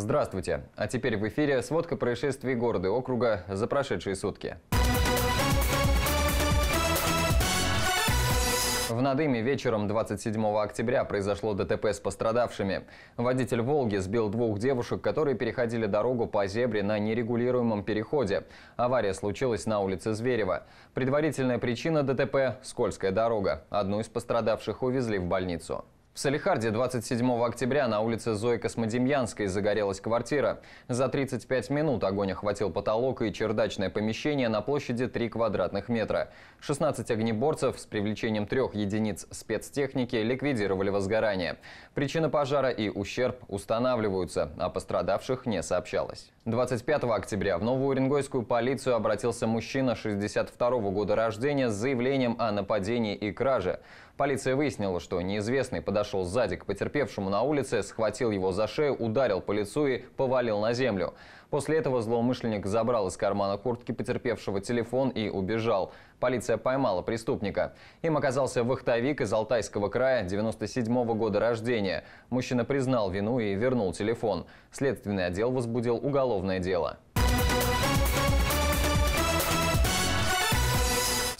Здравствуйте. А теперь в эфире сводка происшествий города округа за прошедшие сутки. В Надыме вечером 27 октября произошло ДТП с пострадавшими. Водитель «Волги» сбил двух девушек, которые переходили дорогу по зебре на нерегулируемом переходе. Авария случилась на улице Зверева. Предварительная причина ДТП – скользкая дорога. Одну из пострадавших увезли в больницу. В Салихарде 27 октября на улице Зои Космодемьянской загорелась квартира. За 35 минут огонь охватил потолок и чердачное помещение на площади 3 квадратных метра. 16 огнеборцев с привлечением трех единиц спецтехники ликвидировали возгорание. Причина пожара и ущерб устанавливаются, а пострадавших не сообщалось. 25 октября в Новую Уренгойскую полицию обратился мужчина 62 года рождения с заявлением о нападении и краже. Полиция выяснила, что неизвестный подошел сзади к потерпевшему на улице, схватил его за шею, ударил по лицу и повалил на землю. После этого злоумышленник забрал из кармана куртки потерпевшего телефон и убежал. Полиция поймала преступника. Им оказался вахтовик из Алтайского края 97 -го года рождения. Мужчина признал вину и вернул телефон. Следственный отдел возбудил уголовное дело.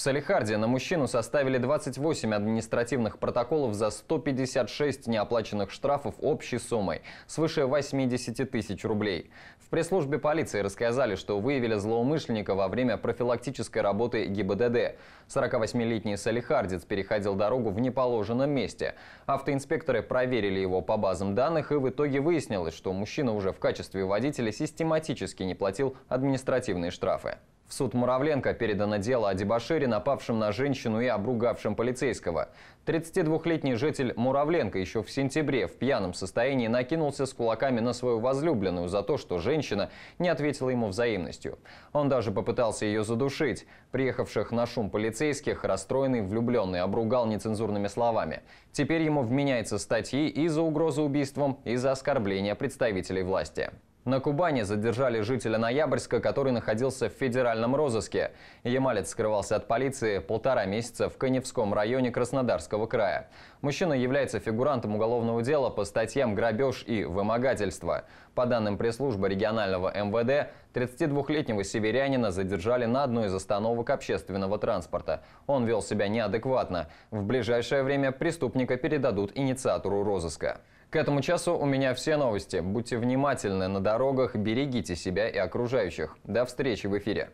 В Салихарде на мужчину составили 28 административных протоколов за 156 неоплаченных штрафов общей суммой свыше 80 тысяч рублей. В пресс-службе полиции рассказали, что выявили злоумышленника во время профилактической работы ГИБДД. 48-летний салихардец переходил дорогу в неположенном месте. Автоинспекторы проверили его по базам данных и в итоге выяснилось, что мужчина уже в качестве водителя систематически не платил административные штрафы. В суд Муравленко передано дело о дебошире, напавшем на женщину и обругавшем полицейского. 32-летний житель Муравленко еще в сентябре в пьяном состоянии накинулся с кулаками на свою возлюбленную за то, что женщина не ответила ему взаимностью. Он даже попытался ее задушить. Приехавших на шум полицейских расстроенный влюбленный обругал нецензурными словами. Теперь ему вменяется статьи и за угрозу убийством, и за оскорбление представителей власти. На Кубани задержали жителя Ноябрьска, который находился в федеральном розыске. Ямалец скрывался от полиции полтора месяца в Каневском районе Краснодарского края. Мужчина является фигурантом уголовного дела по статьям «Грабеж» и «Вымогательство». По данным пресс-службы регионального МВД, 32-летнего северянина задержали на одной из остановок общественного транспорта. Он вел себя неадекватно. В ближайшее время преступника передадут инициатору розыска. К этому часу у меня все новости. Будьте внимательны на дорогах, берегите себя и окружающих. До встречи в эфире.